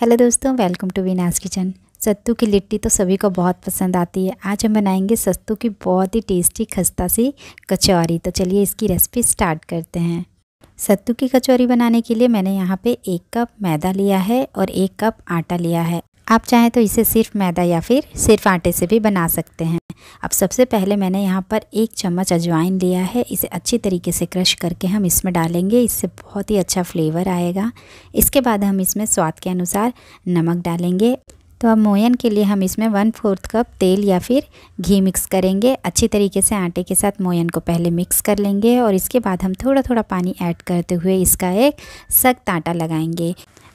hello दोस्तों welcome to Vinash kitchen sattu की लिट्टी तो सभी को बहुत पसंद आती है आज हम बनाएंगे सत्तू की बहुत ही टेस्टी खस्ता सी कचौरी तो चलिए इसकी रेसिपी स्टार्ट करते हैं सत्तू की कचौरी बनाने के लिए मैंने यहाँ पे एक कप मैदा लिया है और एक कप आटा लिया है आप चाहें तो इसे सिर्फ मैदा या फिर सिर्फ आटे से भी बना सकते हैं अब सबसे पहले मैंने यहाँ पर एक चम्मच अजवाइन लिया है इसे अच्छी तरीके से क्रश करके हम इसमें डालेंगे इससे बहुत ही अच्छा फ्लेवर आएगा इसके बाद हम इसमें स्वाद के अनुसार नमक डालेंगे तो अब मोयन के लिए हम इसमें वन फोर्थ कप तेल या फिर घी मिक्स करेंगे अच्छी तरीके से आटे के साथ मोयन को पहले मिक्स कर लेंगे और इसके बाद हम थोड़ा थोड़ा पानी ऐड करते हुए इसका एक सख्त आटा लगाएंगे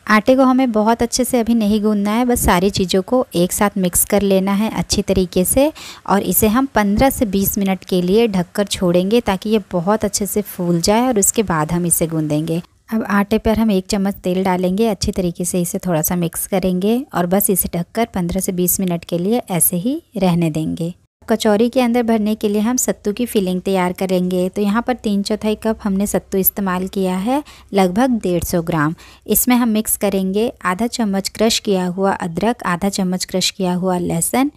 आटे को हमें बहुत अच्छे से अभी नहीं गूंदना है बस सारी चीज़ों को एक साथ मिक्स कर लेना है अच्छी तरीके से और इसे हम 15 से 20 मिनट के लिए ढककर छोड़ेंगे ताकि ये बहुत अच्छे से फूल जाए और उसके बाद हम इसे गूंदेंगे अब आटे पर हम एक चम्मच तेल डालेंगे अच्छी तरीके से इसे थोड़ा सा मिक्स करेंगे और बस इसे ढककर 15 से 20 मिनट के लिए ऐसे ही रहने देंगे कचौरी के अंदर भरने के लिए हम सत्तू की फिलिंग तैयार करेंगे तो यहाँ पर तीन चौथाई कप हमने सत्तू इस्तेमाल किया है लगभग डेढ़ सौ ग्राम इसमें हम मिक्स करेंगे आधा चम्मच क्रश किया हुआ अदरक आधा चम्मच क्रश किया हुआ लहसुन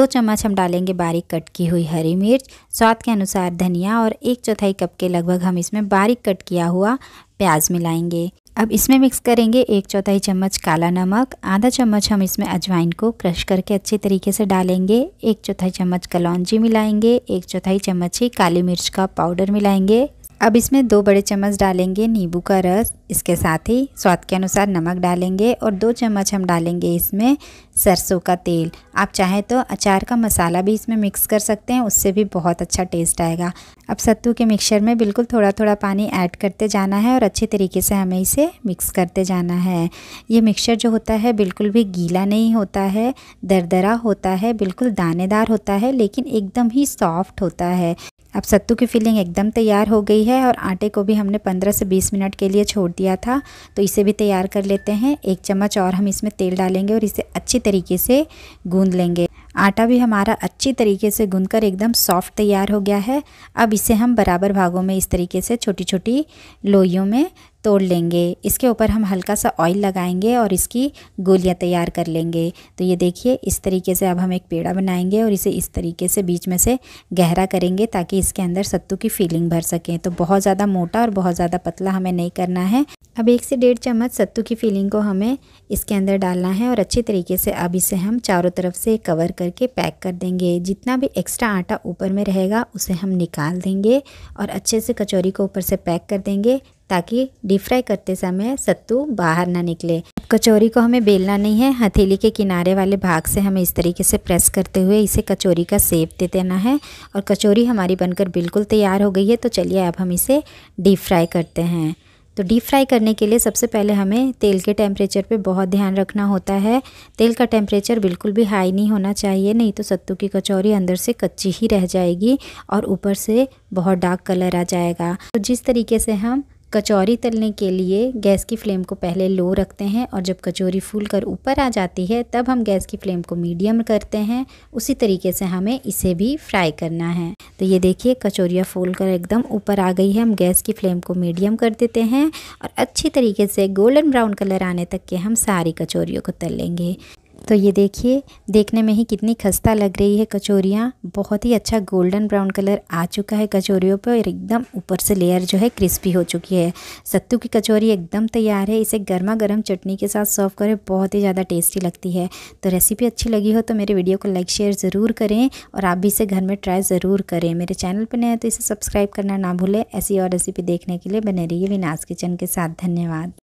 दो चम्मच हम डालेंगे बारीक कट की हुई हरी मिर्च स्वाद के अनुसार धनिया और एक चौथाई कप के लगभग हम इसमें बारीक कट किया हुआ प्याज मिलाएंगे अब इसमें मिक्स करेंगे एक चौथाई चम्मच काला नमक आधा चम्मच हम इसमें अजवाइन को क्रश करके अच्छे तरीके से डालेंगे एक चौथाई चम्मच कलौजी मिलाएंगे एक चौथाई चम्मच ही काली मिर्च का पाउडर मिलाएंगे अब इसमें दो बड़े चम्मच डालेंगे नींबू का रस इसके साथ ही स्वाद के अनुसार नमक डालेंगे और दो चम्मच हम डालेंगे इसमें सरसों का तेल आप चाहें तो अचार का मसाला भी इसमें मिक्स कर सकते हैं उससे भी बहुत अच्छा टेस्ट आएगा अब सत्तू के मिक्सचर में बिल्कुल थोड़ा थोड़ा पानी ऐड करते जाना है और अच्छे तरीके से हमें इसे मिक्स करते जाना है ये मिक्सचर जो होता है बिल्कुल भी गीला नहीं होता है दरदरा होता है बिल्कुल दानेदार होता है लेकिन एकदम ही सॉफ्ट होता है अब सत्तू की फिलिंग एकदम तैयार हो गई है और आटे को भी हमने 15 से 20 मिनट के लिए छोड़ दिया था तो इसे भी तैयार कर लेते हैं एक चम्मच और हम इसमें तेल डालेंगे और इसे अच्छी तरीके से गूंद लेंगे आटा भी हमारा अच्छी तरीके से गूँध कर एकदम सॉफ्ट तैयार हो गया है अब इसे हम बराबर भागों में इस तरीके से छोटी छोटी लोइयों में तोड़ लेंगे इसके ऊपर हम हल्का सा ऑयल लगाएंगे और इसकी गोलियां तैयार कर लेंगे तो ये देखिए इस तरीके से अब हम एक पेड़ा बनाएंगे और इसे इस तरीके से बीच में से गहरा करेंगे ताकि इसके अंदर सत्तू की फीलिंग भर सकें तो बहुत ज़्यादा मोटा और बहुत ज़्यादा पतला हमें नहीं करना है अब एक से डेढ़ चम्मच सत्तू की फीलिंग को हमें इसके अंदर डालना है और अच्छे तरीके से अब इसे हम चारों तरफ से कवर करके पैक कर देंगे जितना भी एक्स्ट्रा आटा ऊपर में रहेगा उसे हम निकाल देंगे और अच्छे से कचौरी को ऊपर से पैक कर देंगे ताकि डीप फ्राई करते समय सत्तू बाहर ना निकले कचौरी को हमें बेलना नहीं है हथेली के किनारे वाले भाग से हमें इस तरीके से प्रेस करते हुए इसे कचौरी का सेप दे देना है और कचौरी हमारी बनकर बिल्कुल तैयार हो गई है तो चलिए अब हम इसे डीप फ्राई करते हैं तो डीप फ्राई करने के लिए सबसे पहले हमें तेल के टेम्परेचर पे बहुत ध्यान रखना होता है तेल का टेम्परेचर बिल्कुल भी हाई नहीं होना चाहिए नहीं तो सत्तू की कचौरी अंदर से कच्ची ही रह जाएगी और ऊपर से बहुत डार्क कलर आ जाएगा तो जिस तरीके से हम कचौरी तलने के लिए गैस की फ्लेम को पहले लो रखते हैं और जब कचौरी फूल कर ऊपर आ जाती है तब हम गैस की फ्लेम को मीडियम करते हैं उसी तरीके से हमें इसे भी फ्राई करना है तो ये देखिए कचौरियाँ फूल कर एकदम ऊपर आ गई है हम गैस की फ्लेम को मीडियम कर देते हैं और अच्छी तरीके से गोल्डन ब्राउन कलर आने तक के हम सारी कचौरियों को तल लेंगे तो ये देखिए देखने में ही कितनी खस्ता लग रही है कचौरियाँ बहुत ही अच्छा गोल्डन ब्राउन कलर आ चुका है कचोरियों पर और एकदम ऊपर से लेयर जो है क्रिस्पी हो चुकी है सत्तू की कचौरी एकदम तैयार है इसे गर्मा गर्म चटनी के साथ सर्व करें बहुत ही ज़्यादा टेस्टी लगती है तो रेसिपी अच्छी लगी हो तो मेरे वीडियो को लाइक शेयर ज़रूर करें और आप भी इसे घर में ट्राई ज़रूर करें मेरे चैनल पर नए तो इसे सब्सक्राइब करना ना भूलें ऐसी और रेसिपी देखने के लिए बने है विनाश किचन के साथ धन्यवाद